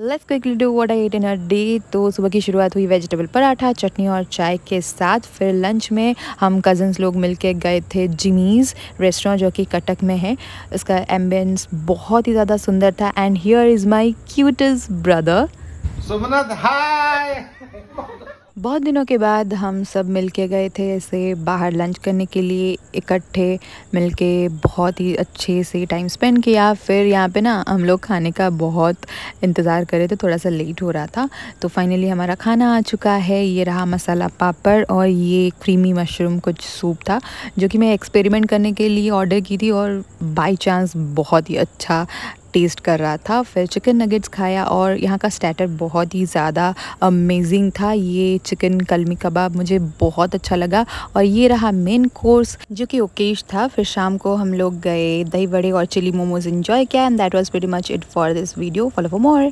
let's quickly do what I ate in a day तो सुबह की शुरुआत हुई वेजिटेबल पराठा चटनी और चाय के साथ फिर लंच में हम कज़न्स लोग मिलके गए थे जिमीज़ रेस्टोरेंट जो कि कटक में है इसका एम्बियंस बहुत ही ज़्यादा सुंदर था and here is my cutest brother Sumant hi बहुत दिनों के बाद हम सब मिल के गए थे ऐसे बाहर लंच करने के लिए इकट्ठे मिल के बहुत ही अच्छे से टाइम स्पेंड किया फिर यहाँ पे ना हम लोग खाने का बहुत इंतज़ार कर रहे थे थोड़ा सा लेट हो रहा था तो फाइनली हमारा खाना आ चुका है ये रहा मसाला पापड़ और ये क्रीमी मशरूम कुछ सूप था जो कि मैं एक्सपेरिमेंट करने के लिए ऑर्डर की थी और बाई चांस बहुत ही अच्छा टेस्ट कर रहा था फिर चिकन नगेट्स खाया और यहाँ का स्टैटर बहुत ही ज़्यादा अमेजिंग था ये चिकन कलमी कबाब मुझे बहुत अच्छा लगा और ये रहा मेन कोर्स जो कि ओकेश था फिर शाम को हम लोग गए दही बड़े और चिली मोमोज इन्जॉय किया and that was very much it for this video follow for more